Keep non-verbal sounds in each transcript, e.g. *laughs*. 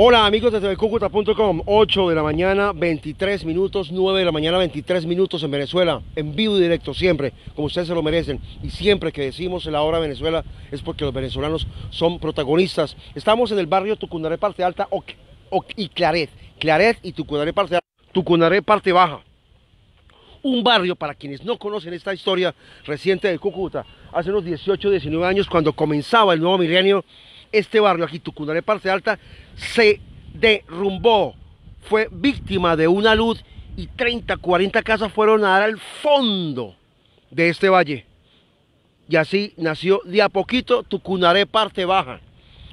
Hola amigos desde Cucuta.com, 8 de la mañana, 23 minutos, 9 de la mañana, 23 minutos en Venezuela, en vivo y directo siempre, como ustedes se lo merecen. Y siempre que decimos en la hora Venezuela es porque los venezolanos son protagonistas. Estamos en el barrio Tucunaré Parte Alta y Claret, Claret y Tucunaré Parte Alta, Tucunaré Parte Baja. Un barrio, para quienes no conocen esta historia reciente de Cúcuta, hace unos 18, 19 años, cuando comenzaba el nuevo milenio, este barrio aquí, Tucunaré, parte Alta, se derrumbó, fue víctima de una luz y 30, 40 casas fueron a dar al fondo de este valle. Y así nació de a poquito Tucunaré parte baja.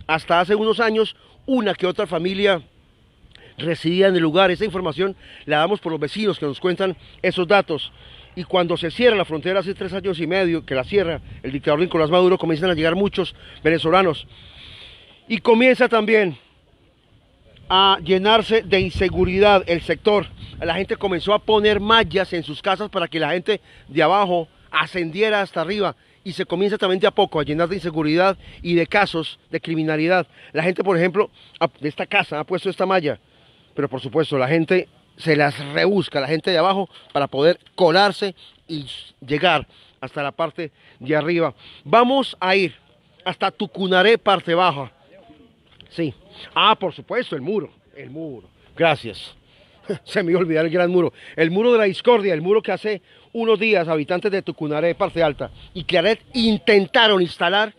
Hasta hace unos años, una que otra familia residía en el lugar. Esa información la damos por los vecinos que nos cuentan esos datos. Y cuando se cierra la frontera hace tres años y medio, que la cierra el dictador Nicolás Maduro, comienzan a llegar muchos venezolanos y comienza también a llenarse de inseguridad el sector. La gente comenzó a poner mallas en sus casas para que la gente de abajo ascendiera hasta arriba y se comienza también de a poco a llenar de inseguridad y de casos de criminalidad. La gente, por ejemplo, de esta casa ha puesto esta malla, pero por supuesto la gente se las rebusca, la gente de abajo, para poder colarse y llegar hasta la parte de arriba. Vamos a ir hasta Tucunaré, parte baja, Sí. Ah, por supuesto, el muro. El muro. Gracias. *laughs* Se me iba olvidar el gran muro. El muro de la discordia, el muro que hace unos días habitantes de de parte alta, y Claret intentaron instalar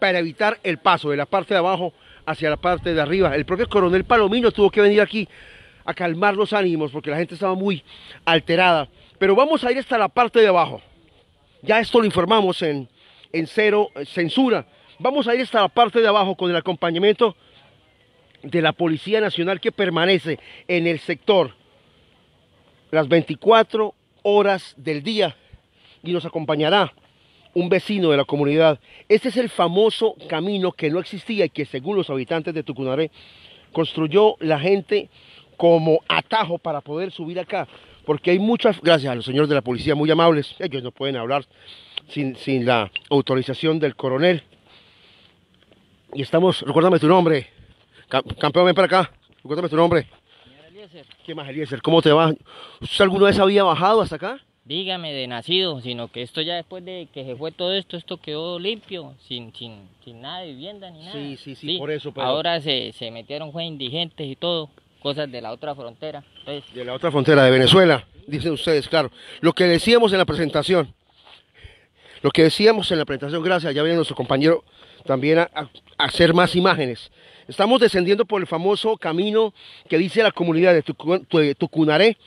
para evitar el paso de la parte de abajo hacia la parte de arriba. El propio coronel Palomino tuvo que venir aquí a calmar los ánimos porque la gente estaba muy alterada. Pero vamos a ir hasta la parte de abajo. Ya esto lo informamos en, en cero eh, censura. Vamos a ir hasta la parte de abajo con el acompañamiento de la Policía Nacional que permanece en el sector las 24 horas del día y nos acompañará un vecino de la comunidad. Este es el famoso camino que no existía y que según los habitantes de Tucunaré construyó la gente como atajo para poder subir acá. Porque hay muchas, gracias a los señores de la policía, muy amables, ellos no pueden hablar sin, sin la autorización del coronel. Y estamos, recuérdame tu nombre campeón, ven para acá. Cuéntame tu nombre. Eliezer. ¿Qué más, Eliezer? ¿Cómo te va? ¿Usted alguna vez había bajado hasta acá? Dígame, de nacido, sino que esto ya después de que se fue todo esto, esto quedó limpio, sin, nada de vivienda ni nada. Sí, sí, sí, por eso. Ahora se, metieron fue indigentes y todo, cosas de la otra frontera. Pues. De la otra frontera, de Venezuela, dicen ustedes, claro. Lo que decíamos en la presentación, lo que decíamos en la presentación, gracias, ya viene nuestro compañero también a, hacer más imágenes. Estamos descendiendo por el famoso camino que dice la comunidad de Tucunaré.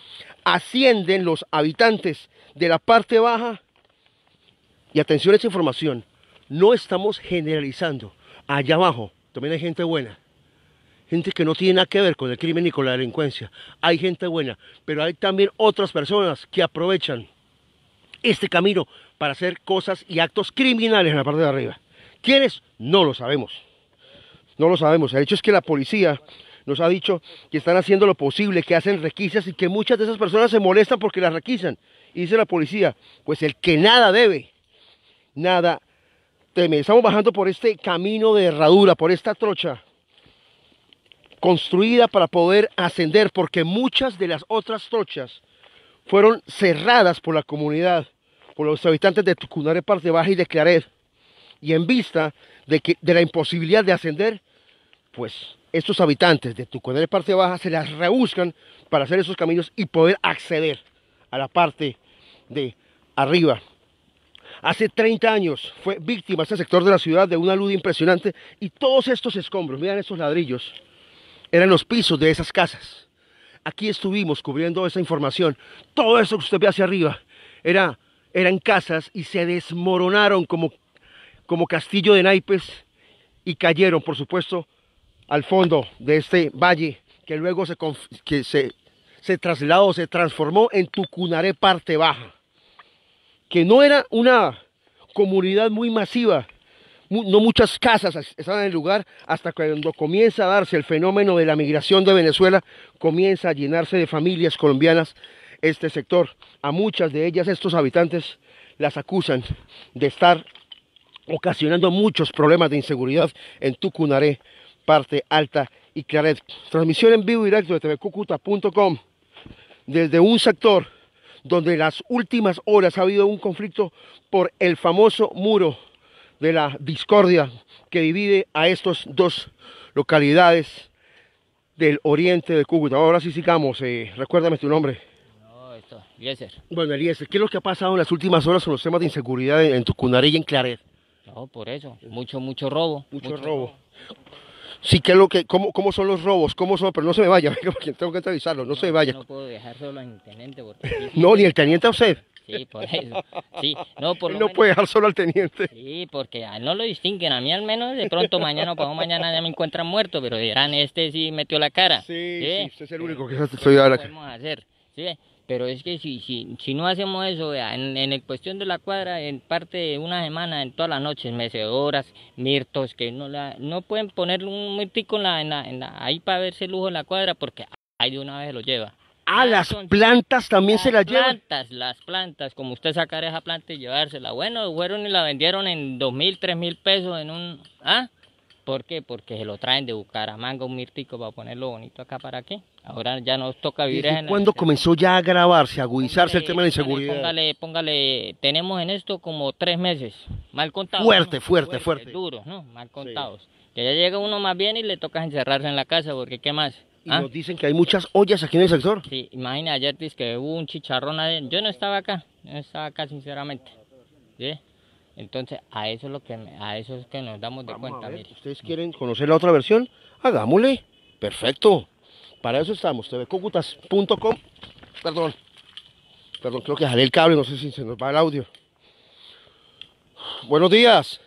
Ascienden los habitantes de la parte baja. Y atención a esa información. No estamos generalizando. Allá abajo también hay gente buena. Gente que no tiene nada que ver con el crimen ni con la delincuencia. Hay gente buena. Pero hay también otras personas que aprovechan este camino para hacer cosas y actos criminales en la parte de arriba. ¿Quiénes? No lo sabemos. No lo sabemos. El hecho es que la policía nos ha dicho que están haciendo lo posible, que hacen requisas y que muchas de esas personas se molestan porque las requisan. Y dice la policía, pues el que nada debe, nada teme. Estamos bajando por este camino de herradura, por esta trocha construida para poder ascender, porque muchas de las otras trochas fueron cerradas por la comunidad, por los habitantes de Tucunare, Parte Baja y de Claret y en vista de, que, de la imposibilidad de ascender, pues estos habitantes de tu de parte baja se las rebuscan para hacer esos caminos y poder acceder a la parte de arriba. Hace 30 años fue víctima este sector de la ciudad de una luz impresionante y todos estos escombros, miren esos ladrillos, eran los pisos de esas casas. Aquí estuvimos cubriendo esa información. Todo eso que usted ve hacia arriba era, eran casas y se desmoronaron como como castillo de naipes y cayeron, por supuesto, al fondo de este valle que luego se, que se, trasladó, se transformó en Tucunaré Parte Baja, que no era una comunidad muy masiva, no muchas casas estaban en el lugar, hasta cuando comienza a darse el fenómeno de la migración de Venezuela, comienza a llenarse de familias colombianas este sector. A muchas de ellas estos habitantes las acusan de estar ocasionando muchos problemas de inseguridad en Tucunaré, parte alta y Claret. Transmisión en vivo directo de tvcucuta.com desde un sector donde en las últimas horas ha habido un conflicto por el famoso muro de la discordia que divide a estas dos localidades del oriente de Cúcuta. Ahora sí sigamos, eh, recuérdame tu nombre. No, esto, Eliezer. Bueno, Eliezer, ¿qué es lo que ha pasado en las últimas horas con los temas de inseguridad en Tucunaré y en Claret? No, por eso. Mucho, mucho robo. Mucho, robo. Sí, ¿qué es lo que, cómo, ¿cómo son los robos? ¿Cómo son? Pero no se me vaya, *laughs* tengo que entrevistarlo, no, se vaya. No puedo dejar solo al teniente. *laughs* no, ni el teniente a usted. Sí, por eso. Sí, no, por lo no puede dejar solo al teniente. Sí, porque no lo distinguen. A mí al menos de pronto mañana o pasado mañana ya me encuentran muerto, pero dirán, este sí metió la cara. Sí, ¿Eh? ¿sí? usted es el único que se ha la cara. ¿sí? Pero es que si, si, si no hacemos eso, en, en cuestión de la cuadra, en parte de una semana, en todas las noches, mecedoras, mirtos, que no la, no pueden poner un mirtico en ahí para verse lujo en la cuadra, porque ahí de una vez lo lleva. Ah, las plantas también se las llevan. Las plantas, las plantas, como usted sacar esa planta y llevársela. Bueno, fueron y la vendieron en dos mil, tres mil pesos en un, ¿ah? ¿Por qué? Porque se lo traen de Bucaramanga, un mirtico, para ponerlo bonito acá para qué. Ahora ya nos toca vivir en... ¿Cuándo comenzó ya a grabarse a agudizarse el tema de inseguridad? Póngale, póngale, tenemos en esto como tres meses, mal contados. Fuerte, fuerte, fuerte, duro, Duros, ¿no? Mal contados. Que ya llega uno más bien y le toca encerrarse en la casa, porque ¿qué más? Y ¿Ah? nos dicen que hay muchas ollas aquí en el sector. Sí, imagínate, ayer que hubo un chicharrón. ahí. Yo no estaba acá, no estaba acá, sinceramente. ¿Sí? Entonces, a eso es lo que a eso es que nos damos de cuenta. ¿Ustedes quieren conocer la otra versión? Hagámosle. Perfecto. Para eso estamos. tvcocutas.com. Perdón. Perdón, creo que jalé el cable, no sé si se nos va el audio. Buenos días.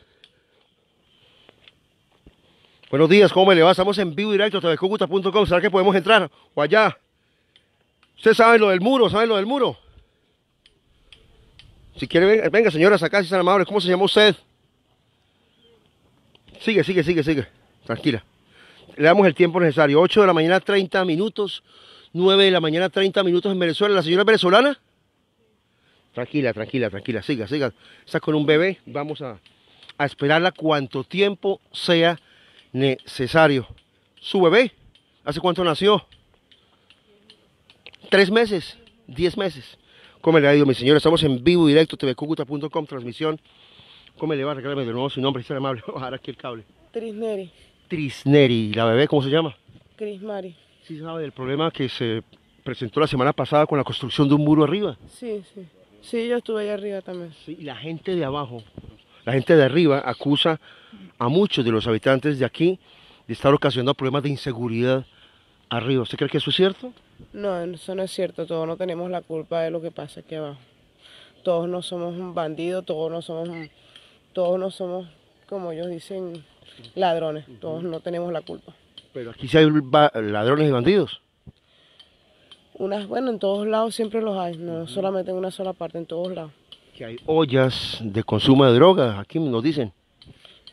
Buenos días, ¿cómo me le va? Estamos en vivo directo tvcocutas.com. ¿Será que podemos entrar? O allá. Ustedes saben lo del muro, saben lo del muro. Si quiere, venga, venga señora, acá si están amables. ¿Cómo se llama usted? Sigue, sigue, sigue, sigue. Tranquila. Le damos el tiempo necesario. 8 de la mañana, 30 minutos. 9 de la mañana, 30 minutos en Venezuela. ¿La señora venezolana? Tranquila, tranquila, tranquila. Siga, siga. Está con un bebé. Vamos a, a esperarla cuanto tiempo sea necesario. ¿Su bebé? ¿Hace cuánto nació? ¿Tres meses? ¿Diez meses? ¿Cómo le ha ido, mi señora. Estamos en vivo directo, tvcucuta.com, transmisión. ¿Cómo le va? regalarme de nuevo su nombre, si es amable. Bajar *laughs* aquí el cable. Trisneri. Trisneri. la bebé cómo se llama? Crismari. ¿Sí sabe del problema que se presentó la semana pasada con la construcción de un muro arriba? Sí, sí. Sí, yo estuve allá arriba también. y la gente de abajo, la gente de arriba acusa a muchos de los habitantes de aquí de estar ocasionando problemas de inseguridad arriba. ¿Usted cree que eso es cierto? No, eso no es cierto. Todos no tenemos la culpa de lo que pasa aquí abajo. Todos no somos un bandido, todos no somos, todos no somos, como ellos dicen, ladrones. Todos no tenemos la culpa. Pero aquí sí hay ladrones y bandidos. Unas, bueno, en todos lados siempre los hay, no solamente en una sola parte, en todos lados. Que hay ollas de consumo de drogas, aquí nos dicen.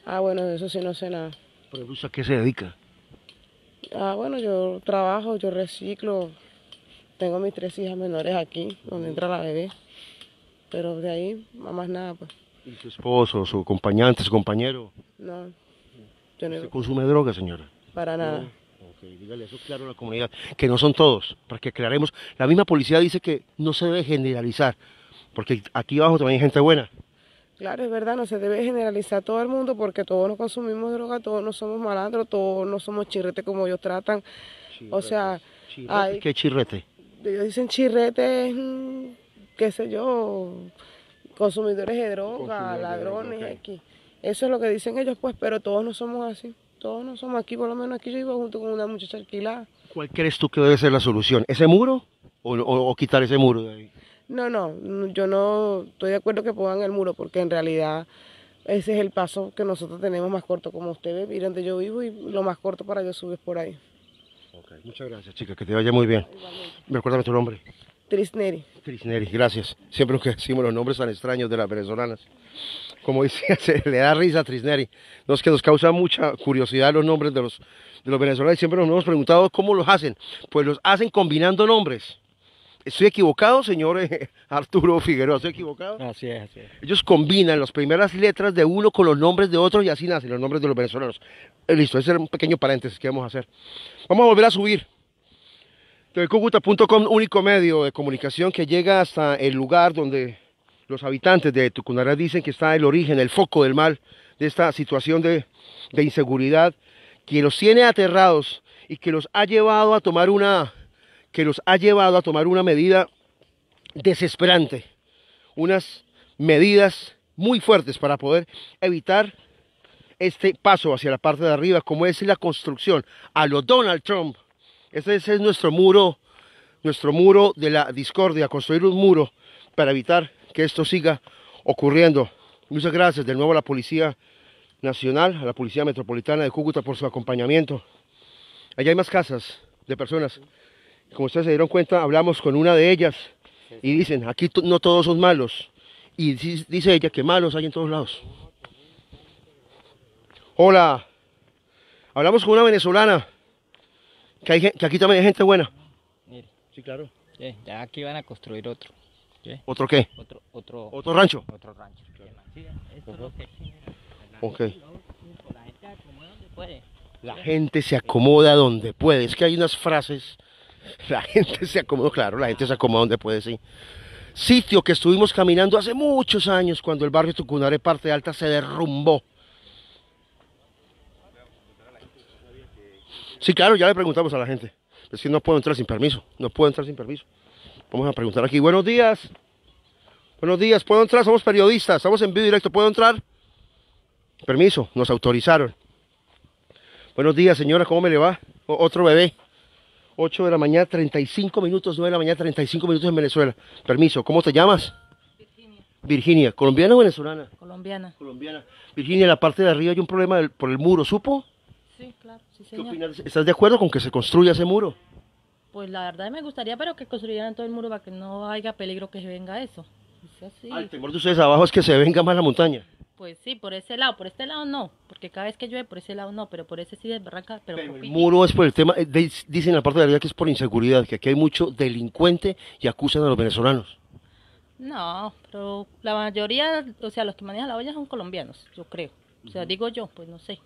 Ah, bueno, de eso sí no sé nada. ¿Pero a qué se dedica? Ah, bueno, yo trabajo, yo reciclo. Tengo mis tres hijas menores aquí, donde entra la bebé. Pero de ahí, más nada, pues. ¿Y su esposo, su acompañante, su compañero? No. ¿Se consume droga, señora? Para nada. Ok, dígale eso claro a la comunidad, que no son todos, para que crearemos. La misma policía dice que no se debe generalizar, porque aquí abajo también hay gente buena. Claro, es verdad, no se debe generalizar todo el mundo porque todos no consumimos droga, todos no somos malandros, todos no somos chirrete como ellos tratan. O sea, ¿qué chirrete? Ellos dicen chirrete, mm, qué sé yo, consumidores de droga, ladrones, aquí. Eso es lo que dicen ellos, pues, pero todos no somos así. Todos no somos aquí, por lo menos aquí yo iba junto con una muchacha alquilada. ¿Cuál crees tú que debe ser la solución? ¿Ese muro o, o quitar ese muro de ahí? No, no, yo no estoy de acuerdo que pongan el muro porque en realidad ese es el paso que nosotros tenemos más corto, como ustedes miren donde yo vivo y lo más corto para yo subir por ahí. Okay. Muchas gracias, chicas, que te vaya muy bien. Recuérdame tu nombre. Trisneri. Trisneri, gracias. Siempre que decimos los nombres tan extraños de las venezolanas. Como *laughs* dice, se le da risa a Trisneri. Nos que nos causa mucha curiosidad los nombres de los, de los venezolanos. Siempre nos hemos preguntado cómo los hacen. Pues los hacen combinando nombres. ¿Estoy equivocado, señor eh, *laughs* Arturo Figueroa? ¿Estoy equivocado? Así es, así es. Ellos combinan las primeras letras de uno con los nombres de otro y así nacen los nombres de los venezolanos. Eh, listo, ese es un pequeño paréntesis que vamos a hacer. Vamos a volver a subir. Tucucuta.com, único medio de comunicación que llega hasta el lugar donde los habitantes de Tucunará dicen que está el origen, el foco del mal, de esta situación de, de inseguridad que los tiene aterrados y que los ha llevado a tomar una que los ha llevado a tomar una medida desesperante, unas medidas muy fuertes para poder evitar este paso hacia la parte de arriba, como es la construcción a lo Donald Trump. Ese, es nuestro muro, nuestro muro de la discordia, construir un muro para evitar que esto siga ocurriendo. Muchas gracias de nuevo a la Policía Nacional, a la Policía Metropolitana de Cúcuta por su acompañamiento. Allá hay más casas de personas como ustedes se dieron cuenta, hablamos con una de ellas y dicen, aquí no todos son malos. Y dice ella que malos hay en todos lados. Hola, hablamos con una venezolana, que, aquí también hay gente buena. Sí, claro. ya aquí van a construir otro. ¿Otro qué? Otro, otro, rancho. Otro rancho. La gente se acomoda donde puede. Es que hay unas frases *laughs* La gente se acomodó, claro, la gente se acomodó donde puede, sí. Sitio que estuvimos caminando hace muchos años cuando el barrio Tucunaré, parte alta, se derrumbó. Sí, claro, ya le preguntamos a la gente. Es que no puedo entrar sin permiso, no puedo entrar sin permiso. Vamos a preguntar aquí. Buenos días. Buenos días, ¿puedo entrar? Somos periodistas, estamos en vivo directo, ¿puedo entrar? Permiso, nos autorizaron. Buenos días, señora, ¿cómo me le va? otro bebé. 8 de la mañana, 35 minutos, 9 de la mañana, 35 minutos en Venezuela. Permiso, ¿cómo te llamas? Virginia. Virginia, ¿colombiana o venezolana? Colombiana. Colombiana. Virginia, en la parte de arriba hay un problema por el muro, ¿supo? Sí, claro, sí, señor. ¿Estás de acuerdo con que se construya ese muro? Pues la verdad me gustaría, pero que construyeran todo el muro para que no haya peligro que se venga eso. Ah, el temor de ustedes abajo es que se venga más la montaña. Pues sí, por ese lado, por este lado no, porque cada vez que llueve por ese lado no, pero por ese sí de Pero, pero el muro es por el tema, eh, dicen la parte de la vida que es por inseguridad, que aquí hay mucho delincuente y acusan a los venezolanos. No, pero la mayoría, o sea, los que manejan la olla son colombianos, yo creo. O sea, digo yo, pues no sé.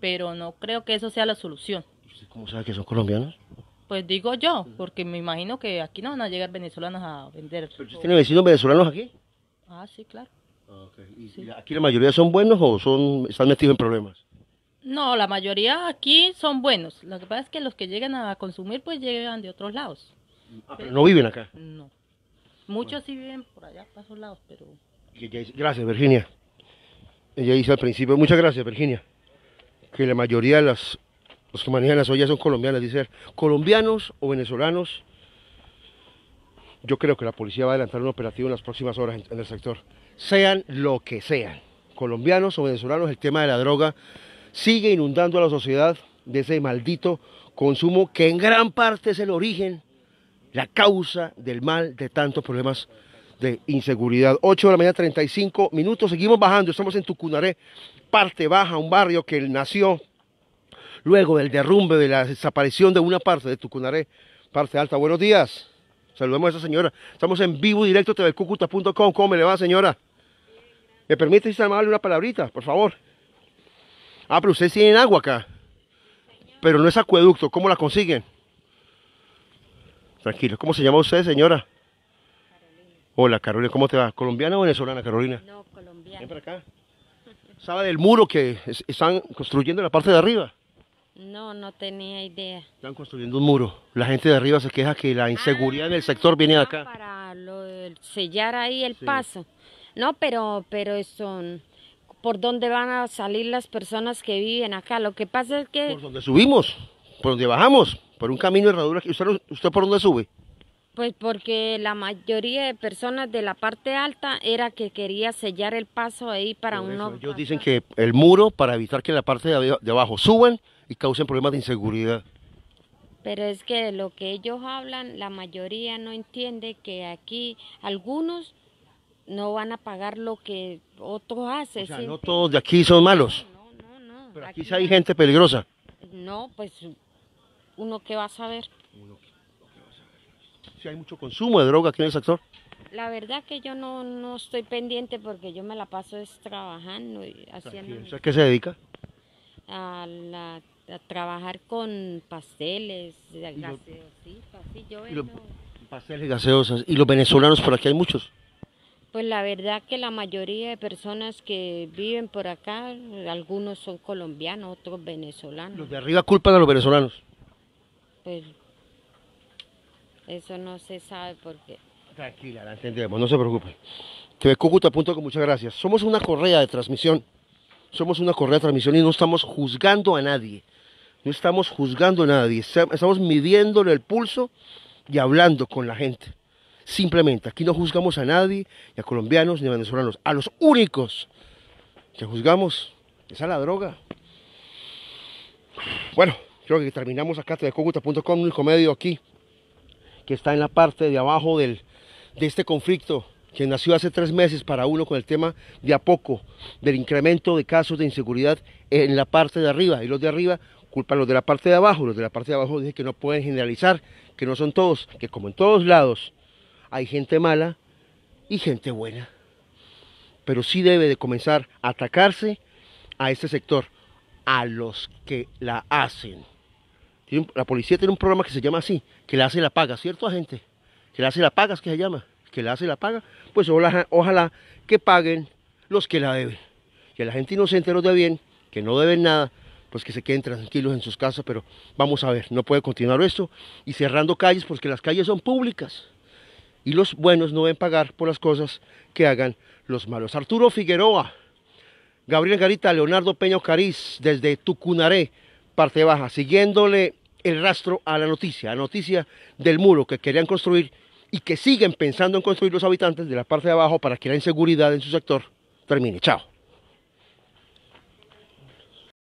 Pero no creo que eso sea la solución. ¿Cómo sabe que son colombianos? Pues digo yo, porque me imagino que aquí no van a llegar venezolanos a vender. tiene vecinos venezolanos aquí? Ah, sí, claro. ¿Y aquí la mayoría son buenos o son están metidos en problemas? No, la mayoría aquí son buenos. Lo que pasa es que los que llegan a consumir pues llegan de otros lados. Ah, no viven acá. No. Muchos sí viven por allá, para esos lados, pero... Gracias, Virginia. Ella dice al principio, muchas gracias, Virginia, que la mayoría de las, los que manejan las ollas son colombianas, dice, colombianos o venezolanos yo creo que la policía va a adelantar un operativo en las próximas horas en, el sector. Sean lo que sean, colombianos o venezolanos, el tema de la droga sigue inundando a la sociedad de ese maldito consumo que en gran parte es el origen, la causa del mal de tantos problemas de inseguridad. 8 de la mañana, 35 minutos. Seguimos bajando. Estamos en Tucunaré, parte baja, un barrio que nació luego del derrumbe, de la desaparición de una parte de Tucunaré, parte alta. Buenos días. Saludemos a esa señora. Estamos en vivo directo tvcucuta.com. ¿Cómo me le va, señora? ¿Me permite, si una palabrita, por favor? Ah, pero ustedes tienen agua acá. Pero no es acueducto. ¿Cómo la consiguen? Tranquilo. ¿Cómo se llama usted, señora? Hola, Carolina. ¿Cómo te va? ¿Colombiana o venezolana, Carolina? No, colombiana. Ven para acá. ¿Sabe del muro que están construyendo en la parte de arriba? No, no tenía idea. Están construyendo un muro. La gente de arriba se queja que la ah, inseguridad del en el sector viene de acá. Para sellar ahí el paso. No, pero, pero son por dónde van a salir las personas que viven acá. Lo que pasa es que... Por donde subimos, por donde bajamos, por un camino de herradura. ¿Usted, usted por dónde sube? Pues porque la mayoría de personas de la parte alta era que quería sellar el paso ahí para uno... Ellos dicen que el muro para evitar que la parte de abajo suban y causen problemas de inseguridad. Pero es que lo que ellos hablan, la mayoría no entiende que aquí algunos no van a pagar lo que otros hacen. O no todos de aquí son malos. No, no, no. Pero aquí, sí hay gente peligrosa. No, pues uno que va a saber. Uno que, Si hay mucho consumo de droga aquí en el sector. La verdad que yo no, no estoy pendiente porque yo me la paso es trabajando y haciendo... ¿A qué se dedica? A la trabajar con pasteles, gaseosas. ¿Y los venezolanos por aquí hay muchos? Pues la verdad que la mayoría de personas que viven por acá, algunos son colombianos, otros venezolanos. ¿Los de arriba culpan a los venezolanos? Pues, eso no se sabe por Tranquila, la entendemos, no se preocupe. TV Cúcuta, punto con muchas gracias. Somos una correa de transmisión. Somos una correa de transmisión y no estamos juzgando a nadie. No estamos juzgando a nadie, estamos midiéndole el pulso y hablando con la gente. Simplemente, aquí no juzgamos a nadie, ni a colombianos ni a venezolanos. A los únicos que juzgamos es a la droga. Bueno, creo que terminamos acá, telecoguta.com, el comedio aquí, que está en la parte de abajo del, de este conflicto que nació hace tres meses para uno con el tema de a poco del incremento de casos de inseguridad en la parte de arriba y los de arriba culpan los de la parte de abajo. Los de la parte de abajo dicen que no pueden generalizar, que no son todos, que como en todos lados hay gente mala y gente buena. Pero sí debe de comenzar a atacarse a este sector, a los que la hacen. La policía tiene un programa que se llama así, que la hace la paga, ¿cierto, agente? Que la hace la paga, es que se llama. Que la hace la paga. Pues ojalá, que paguen los que la deben. Y a la gente inocente, los de bien, que no deben nada, pues, que se queden tranquilos en sus casas, pero vamos a ver, no puede continuar esto y cerrando calles porque las calles son públicas y los buenos no deben pagar por las cosas que hagan los malos. Arturo Figueroa, Gabriel Garita, Leonardo Peña Cariz, desde Tucunaré, parte baja, siguiéndole el rastro a la noticia, la noticia del muro que querían construir y que siguen pensando en construir los habitantes de la parte de abajo para que la inseguridad en su sector termine. Chao.